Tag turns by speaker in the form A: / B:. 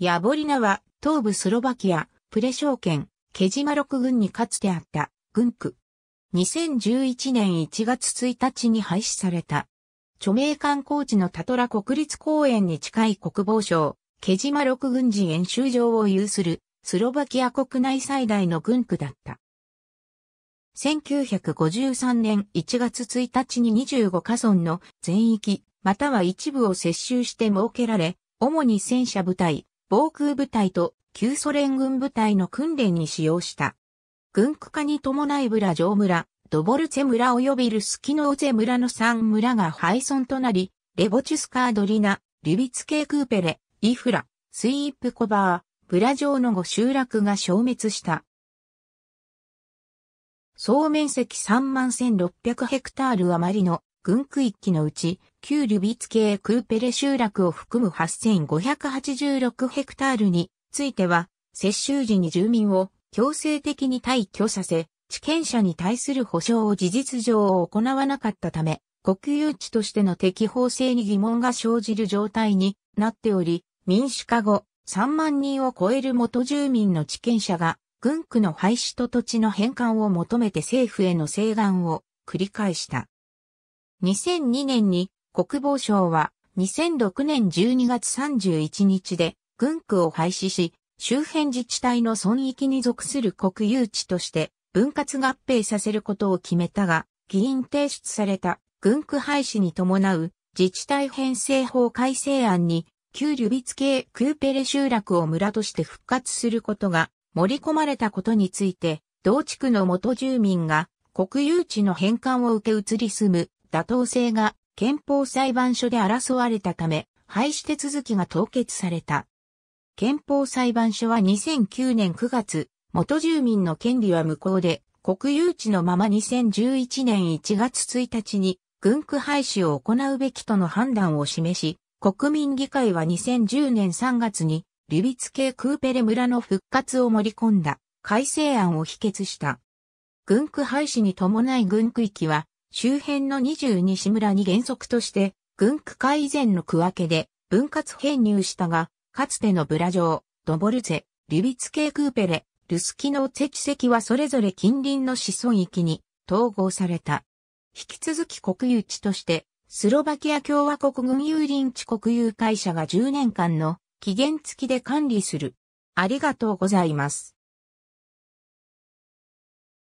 A: ヤボリナは、東部スロバキア、プレショー県、ケジマロク郡にかつてあった、軍区。2011年1月1日に廃止された。著名観光地のタトラ国立公園に近い国防省、ケジマロク軍事演習場を有する、スロバキア国内最大の軍区だった。1953年1月1日に25カ村の全域、または一部を接収して設けられ、主に戦車部隊、防空部隊と旧ソ連軍部隊の訓練に使用した。軍区化に伴いブラ城村、ドボルツェ村及びルスキノーゼ村の3村が廃村となり、レボチュスカードリナ、リビツケークーペレ、イフラ、スイープコバー、ブラ城の5集落が消滅した。総面積3万1600ヘクタール余りの軍区期のうち、旧リュビツ系クーペレ集落を含む8586ヘクタールについては、接収時に住民を強制的に退去させ、地権者に対する保障を事実上行わなかったため、国有地としての適法性に疑問が生じる状態になっており、民主化後、3万人を超える元住民の地権者が、軍区の廃止と土地の返還を求めて政府への請願を繰り返した。2002年に国防省は2006年12月31日で軍区を廃止し、周辺自治体の損益に属する国有地として分割合併させることを決めたが、議員提出された軍区廃止に伴う自治体編成法改正案に旧留ュビツ系クーペレ集落を村として復活することが盛り込まれたことについて、同地区の元住民が国有地の返還を受け移り住む妥当性が憲法裁判所で争われたため、廃止手続きが凍結された。憲法裁判所は2009年9月、元住民の権利は無効で、国有地のまま2011年1月1日に、軍区廃止を行うべきとの判断を示し、国民議会は2010年3月に、リビツ系クーペレ村の復活を盛り込んだ改正案を否決した。軍区廃止に伴い軍区域は周辺の22市村に原則として、軍区会以前の区分けで分割編入したが、かつてのブラ城、ドボルゼ、リュビツ系クーペレ、ルスキのチ石はそれぞれ近隣の子孫域に統合された。引き続き国有地として、スロバキア共和国軍有林地国有会社が10年間の期限付きで管理する。ありがとうございます。